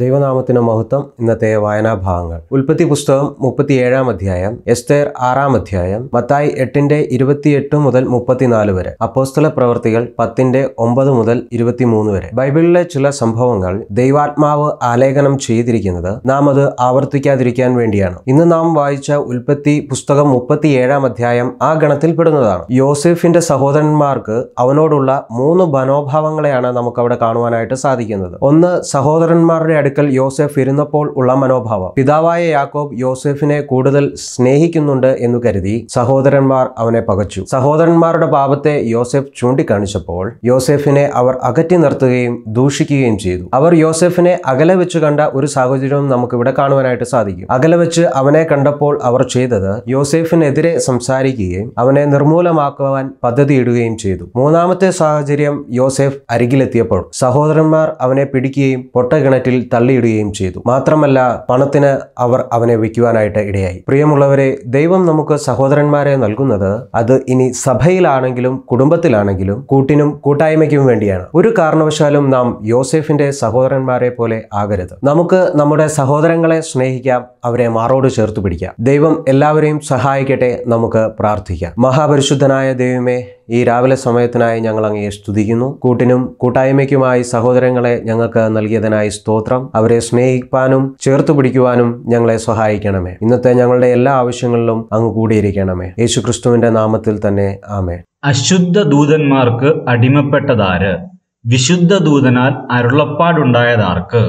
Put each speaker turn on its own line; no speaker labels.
ദൈവനാമത്തിന് മഹത്വം ഇന്നത്തെ ഭാഗങ്ങൾ ഉൽപ്പത്തി പുസ്തകം മുപ്പത്തിയേഴാം അധ്യായം എസ്തേർ ആറാം അധ്യായം മത്തായി എട്ടിന്റെ ഇരുപത്തിയെട്ട് മുതൽ മുപ്പത്തിനാല് വരെ അപ്പോസ്തല പ്രവർത്തികൾ പത്തിന്റെ ഒമ്പത് മുതൽ ഇരുപത്തിമൂന്ന് വരെ ബൈബിളിലെ ചില സംഭവങ്ങൾ ദൈവാത്മാവ് ആലേഖനം ചെയ്തിരിക്കുന്നത് നാം അത് ആവർത്തിക്കാതിരിക്കാൻ വേണ്ടിയാണ് ഇന്ന് നാം വായിച്ച ഉൽപ്പത്തി പുസ്തകം മുപ്പത്തിയേഴാം അധ്യായം ആ ഗണത്തിൽപ്പെടുന്നതാണ് യോസെഫിന്റെ സഹോദരന്മാർക്ക് അവനോടുള്ള മൂന്ന് മനോഭാവങ്ങളെയാണ് നമുക്ക് അവിടെ കാണുവാനായിട്ട് സാധിക്കുന്നത് ഒന്ന് സഹോദരന്മാരുടെ അടുക്കൽ യോസെഫ് ഇരുന്നപ്പോൾ ഉള്ള മനോഭാവം പിതാവായ യാക്കോബ് യോസെഫിനെ കൂടുതൽ സ്നേഹിക്കുന്നുണ്ട് എന്നു കരുതി സഹോദരന്മാർ അവനെ പകച്ചു സഹോദരന്മാരുടെ പാപത്തെ യോസെഫ് ചൂണ്ടിക്കാണിച്ചപ്പോൾ യോസെഫിനെ അവർ അകറ്റി നിർത്തുകയും ദൂഷിക്കുകയും ചെയ്തു അവർ യോസെഫിനെ അകലെ വെച്ച് കണ്ട ഒരു സാഹചര്യവും ഇവിടെ കാണുവാനായിട്ട് സാധിക്കും അകലെ വെച്ച് അവനെ കണ്ടപ്പോൾ അവർ ചെയ്തത് യോസെഫിനെതിരെ സംസാരിക്കുകയും അവനെ നിർമൂലമാക്കുവാൻ പദ്ധതിയിടുകയും ചെയ്തു മൂന്നാമത്തെ സാഹചര്യം യോസെഫ് അരികിലെത്തിയപ്പോൾ സഹോദരന്മാർ അവനെ പിടിക്കുകയും പൊട്ടകിണറ്റിൽ തള്ളിയിടുകയും ചെയ്തു മാത്രമല്ല പണത്തിന് അവർ അവനെ വയ്ക്കുവാനായിട്ട് ഇടയായി പ്രിയമുള്ളവരെ ദൈവം നമുക്ക് സഹോദരന്മാരെ നൽകുന്നത് അത് ഇനി സഭയിലാണെങ്കിലും കുടുംബത്തിലാണെങ്കിലും കൂട്ടിനും കൂട്ടായ്മയ്ക്കും വേണ്ടിയാണ് ഒരു കാരണവശാലും നാം യോസെഫിന്റെ സഹോദരന്മാരെ പോലെ ആകരുത് നമുക്ക് നമ്മുടെ സഹോദരങ്ങളെ സ്നേഹിക്കാം അവരെ മാറോട് ചേർത്ത് പിടിക്കാം ദൈവം എല്ലാവരെയും സഹായിക്കട്ടെ നമുക്ക് പ്രാർത്ഥിക്കാം മഹാപരിശുദ്ധനായ ദൈവമേ ഈ രാവിലെ സമയത്തിനായി ഞങ്ങൾ അങ്ങയെ സ്തുതിക്കുന്നു കൂട്ടിനും കൂട്ടായ്മയ്ക്കുമായി സഹോദരങ്ങളെ ഞങ്ങൾക്ക് നൽകിയതിനായി സ്തോത്രം അവരെ സ്നേഹിക്കാനും ചേർത്തു പിടിക്കുവാനും ഞങ്ങളെ സഹായിക്കണമേ ഇന്നത്തെ ഞങ്ങളുടെ എല്ലാ ആവശ്യങ്ങളിലും അങ്ങ് കൂടിയിരിക്കണമേ യേശുക്രിസ്തുവിന്റെ നാമത്തിൽ തന്നെ ആമേ
അശുദ്ധ ദൂതന്മാർക്ക് അടിമപ്പെട്ടതാര് വിശുദ്ധ ദൂതനാൽ അരുളപ്പാടുണ്ടായതാർക്ക്